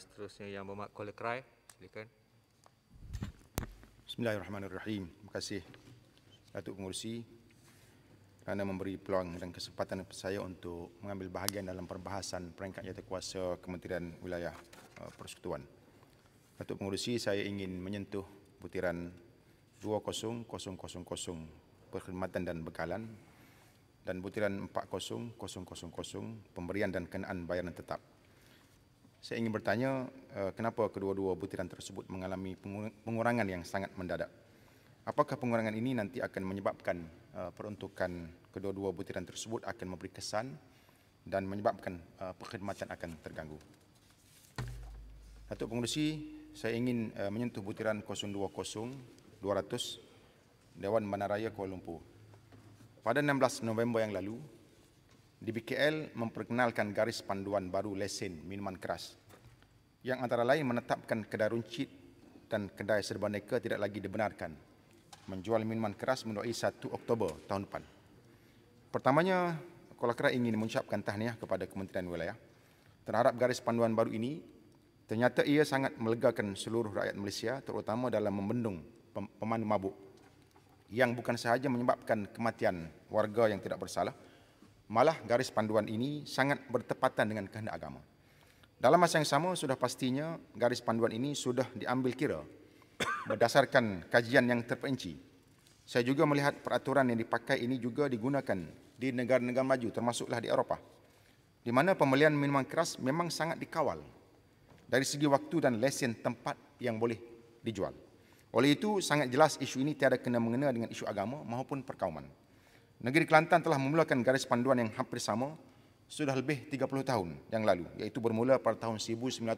seterusnya yang bermak Kuala Krai. Silakan. Bismillahirrahmanirrahim. Terima kasih Datuk Pengurusi kerana memberi peluang dan kesempatan saya untuk mengambil bahagian dalam perbahasan peringkat jata kuasa Kementerian Wilayah eh, Persekutuan. Datuk Pengurusi, saya ingin menyentuh butiran 20000 perkhidmatan dan bekalan dan butiran 40000 pemberian dan kenaan bayaran tetap. Saya ingin bertanya eh, kenapa kedua-dua butiran tersebut mengalami pengurangan yang sangat mendadak? Apakah pengurangan ini nanti akan menyebabkan eh, peruntukan kedua-dua butiran tersebut akan memberi kesan dan menyebabkan eh, perkhidmatan akan terganggu? Datuk Pengurusi, saya ingin menyentuh butiran 020 200 Dewan Manaraya Kuala Lumpur. Pada 16 November yang lalu, DBKL memperkenalkan garis panduan baru lesen minuman keras yang antara lain menetapkan kedai runcit dan kedai serba neka tidak lagi dibenarkan menjual minuman keras mulai 1 Oktober tahun depan. Pertamanya, Kolakra ingin mengucapkan tahniah kepada Kementerian Wilayah terhadap garis panduan baru ini. Ternyata ia sangat melegakan seluruh rakyat Malaysia terutama dalam membendung pemandu mabuk yang bukan sahaja menyebabkan kematian warga yang tidak bersalah, Malah garis panduan ini sangat bertepatan dengan kehendak agama. Dalam masa yang sama, sudah pastinya garis panduan ini sudah diambil kira berdasarkan kajian yang terperinci. Saya juga melihat peraturan yang dipakai ini juga digunakan di negara-negara maju termasuklah di Eropah. Di mana pembelian minuman keras memang sangat dikawal dari segi waktu dan lesen tempat yang boleh dijual. Oleh itu, sangat jelas isu ini tiada kena-mengena dengan isu agama maupun perkauman. Negeri Kelantan telah memulakan garis panduan yang hampir sama sudah lebih 30 tahun yang lalu iaitu bermula pada tahun 1990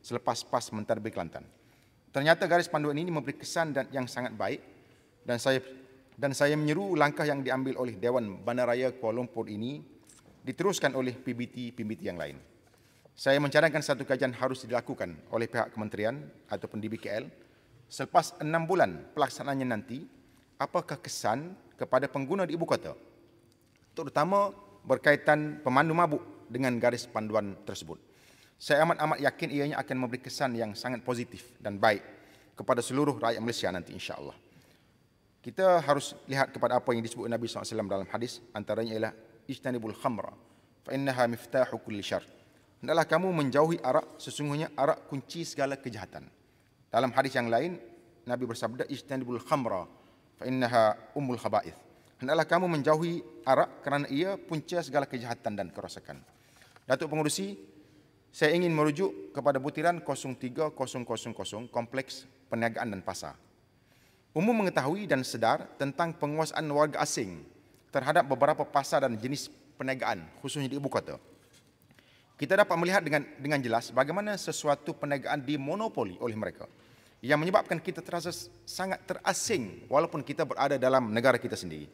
selepas PAS mentadbir Kelantan. Ternyata garis panduan ini memberi kesan dan yang sangat baik dan saya dan saya menyeru langkah yang diambil oleh Dewan Bandaraya Kuala Lumpur ini diteruskan oleh PBT-PBT yang lain. Saya mencadangkan satu kajian harus dilakukan oleh pihak kementerian ataupun DBKL selepas enam bulan pelaksanaannya nanti apakah kesan kepada pengguna di ibu kota terutama berkaitan pemandu mabuk dengan garis panduan tersebut. Saya amat-amat yakin ianya akan memberi kesan yang sangat positif dan baik kepada seluruh rakyat Malaysia nanti insya-Allah. Kita harus lihat kepada apa yang disebut Nabi SAW dalam hadis antaranya ialah ijtanibul khamra fa innaha miftahu kulli syarr. Hendaklah kamu menjauhi arak sesungguhnya arak kunci segala kejahatan. Dalam hadis yang lain Nabi bersabda ijtanibul khamra fa innaha umul khaba'ith hendaklah kamu menjauhi arak kerana ia punca segala kejahatan dan kerosakan Datuk Pengurusi saya ingin merujuk kepada butiran 03000 kompleks perniagaan dan pasar umum mengetahui dan sedar tentang penguasaan warga asing terhadap beberapa pasar dan jenis perniagaan khususnya di ibu kota kita dapat melihat dengan dengan jelas bagaimana sesuatu perniagaan dimonopoli oleh mereka yang menyebabkan kita terasa sangat terasing walaupun kita berada dalam negara kita sendiri.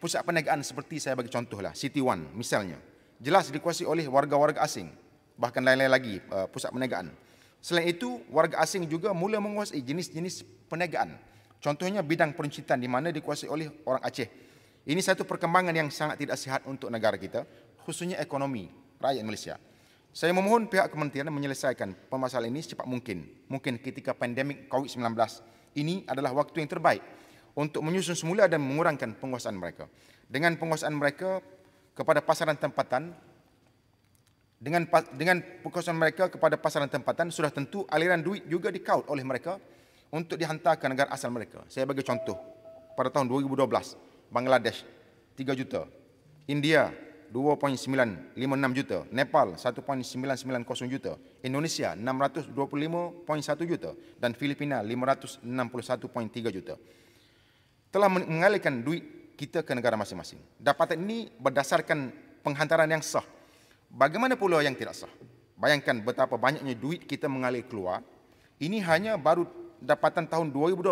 Pusat perniagaan seperti saya bagi contohlah, City One misalnya, jelas dikuasai oleh warga-warga asing, bahkan lain-lain lagi eh, pusat perniagaan. Selain itu, warga asing juga mula menguasai jenis-jenis perniagaan. Contohnya bidang peruncitan di mana dikuasai oleh orang Aceh. Ini satu perkembangan yang sangat tidak sihat untuk negara kita, khususnya ekonomi rakyat Malaysia. Saya memohon pihak kementerian menyelesaikan permasalahan ini secepat mungkin. Mungkin ketika pandemik COVID-19 ini adalah waktu yang terbaik untuk menyusun semula dan mengurangkan penguasaan mereka. Dengan penguasaan mereka kepada pasaran tempatan, dengan dengan penguasaan mereka kepada pasaran tempatan, sudah tentu aliran duit juga dikaut oleh mereka untuk dihantar ke negara asal mereka. Saya bagi contoh, pada tahun 2012, Bangladesh 3 juta, India 2.956 juta, Nepal 1.990 juta, Indonesia 625.1 juta dan Filipina 561.3 juta. Telah mengalihkan duit kita ke negara masing-masing. Dapatan ini berdasarkan penghantaran yang sah. Bagaimana pula yang tidak sah? Bayangkan betapa banyaknya duit kita mengalir keluar. Ini hanya baru dapatan tahun 2012.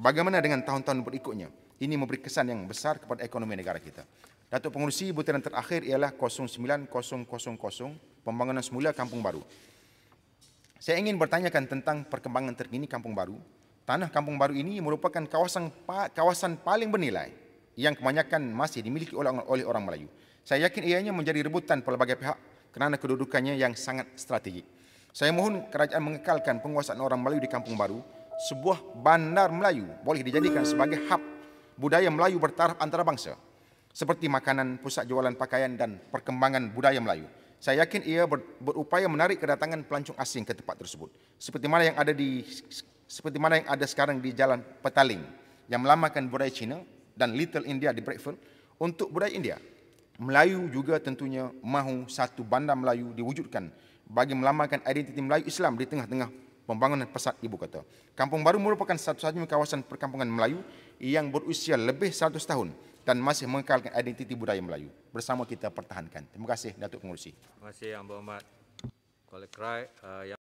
Bagaimana dengan tahun-tahun berikutnya? Ini memberi kesan yang besar kepada ekonomi negara kita. Datuk Pengurusi butiran terakhir ialah 09000 Pembangunan Semula Kampung Baru. Saya ingin bertanyakan tentang perkembangan terkini Kampung Baru. Tanah Kampung Baru ini merupakan kawasan kawasan paling bernilai yang kebanyakan masih dimiliki oleh oleh orang Melayu. Saya yakin ianya menjadi rebutan pelbagai pihak kerana kedudukannya yang sangat strategik. Saya mohon kerajaan mengekalkan penguasaan orang Melayu di Kampung Baru. Sebuah bandar Melayu boleh dijadikan sebagai hub budaya Melayu bertaraf antarabangsa. bangsa seperti makanan, pusat jualan pakaian dan perkembangan budaya Melayu. Saya yakin ia ber, berupaya menarik kedatangan pelancong asing ke tempat tersebut. Seperti mana yang ada di seperti mana yang ada sekarang di Jalan Petaling yang melamakan budaya Cina dan Little India di Brightford untuk budaya India. Melayu juga tentunya mahu satu bandar Melayu diwujudkan bagi melamakan identiti Melayu Islam di tengah-tengah pembangunan pesat ibu kota. Kampung Baru merupakan satu-satunya kawasan perkampungan Melayu yang berusia lebih 100 tahun dan masih mengekalkan identiti budaya Melayu. Bersama kita pertahankan. Terima kasih Datuk Pengurusi. Terima kasih Abang Ahmad. Kuala Krai uh, yang